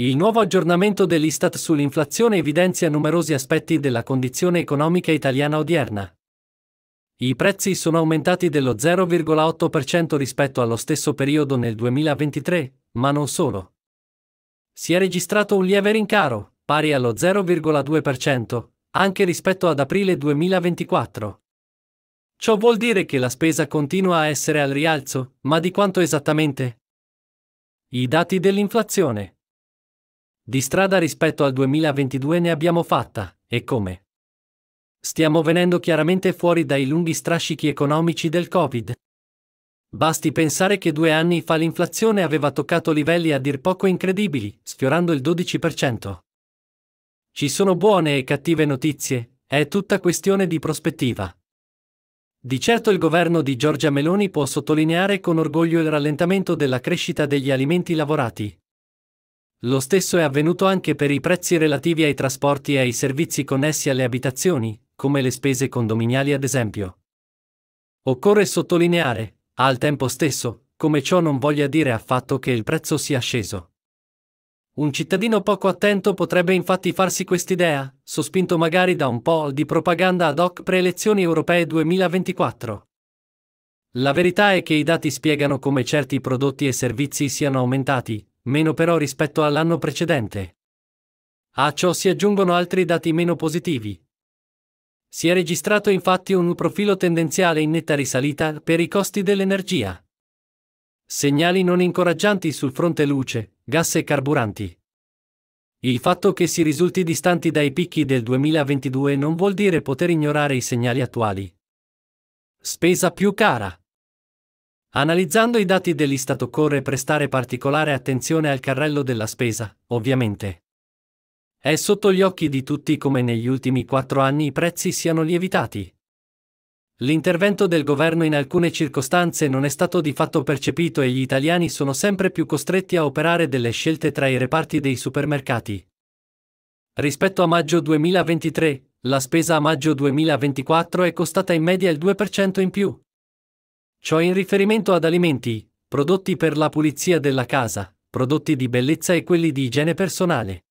Il nuovo aggiornamento dell'Istat sull'inflazione evidenzia numerosi aspetti della condizione economica italiana odierna. I prezzi sono aumentati dello 0,8% rispetto allo stesso periodo nel 2023, ma non solo. Si è registrato un lieve rincaro, pari allo 0,2%, anche rispetto ad aprile 2024. Ciò vuol dire che la spesa continua a essere al rialzo, ma di quanto esattamente? I dati dell'inflazione. Di strada rispetto al 2022 ne abbiamo fatta, e come? Stiamo venendo chiaramente fuori dai lunghi strascichi economici del Covid. Basti pensare che due anni fa l'inflazione aveva toccato livelli a dir poco incredibili, sfiorando il 12%. Ci sono buone e cattive notizie, è tutta questione di prospettiva. Di certo il governo di Giorgia Meloni può sottolineare con orgoglio il rallentamento della crescita degli alimenti lavorati, lo stesso è avvenuto anche per i prezzi relativi ai trasporti e ai servizi connessi alle abitazioni, come le spese condominiali ad esempio. Occorre sottolineare, al tempo stesso, come ciò non voglia dire affatto che il prezzo sia sceso. Un cittadino poco attento potrebbe infatti farsi quest'idea, sospinto magari da un po' di propaganda ad hoc pre-elezioni europee 2024. La verità è che i dati spiegano come certi prodotti e servizi siano aumentati, meno però rispetto all'anno precedente. A ciò si aggiungono altri dati meno positivi. Si è registrato infatti un profilo tendenziale in netta risalita per i costi dell'energia. Segnali non incoraggianti sul fronte luce, gas e carburanti. Il fatto che si risulti distanti dai picchi del 2022 non vuol dire poter ignorare i segnali attuali. Spesa più cara. Analizzando i dati dell'Istat occorre prestare particolare attenzione al carrello della spesa, ovviamente. È sotto gli occhi di tutti come negli ultimi quattro anni i prezzi siano lievitati. L'intervento del governo in alcune circostanze non è stato di fatto percepito e gli italiani sono sempre più costretti a operare delle scelte tra i reparti dei supermercati. Rispetto a maggio 2023, la spesa a maggio 2024 è costata in media il 2% in più. Ciò in riferimento ad alimenti, prodotti per la pulizia della casa, prodotti di bellezza e quelli di igiene personale.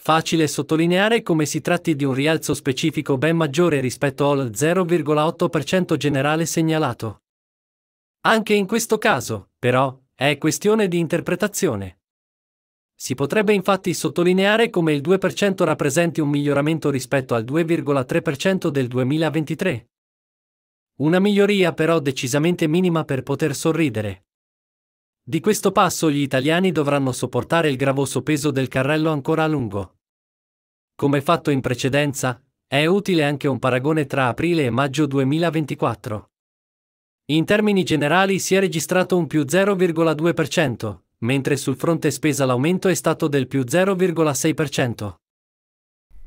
Facile sottolineare come si tratti di un rialzo specifico ben maggiore rispetto al 0,8% generale segnalato. Anche in questo caso, però, è questione di interpretazione. Si potrebbe infatti sottolineare come il 2% rappresenti un miglioramento rispetto al 2,3% del 2023. Una miglioria però decisamente minima per poter sorridere. Di questo passo gli italiani dovranno sopportare il gravoso peso del carrello ancora a lungo. Come fatto in precedenza, è utile anche un paragone tra aprile e maggio 2024. In termini generali si è registrato un più 0,2%, mentre sul fronte spesa l'aumento è stato del più 0,6%.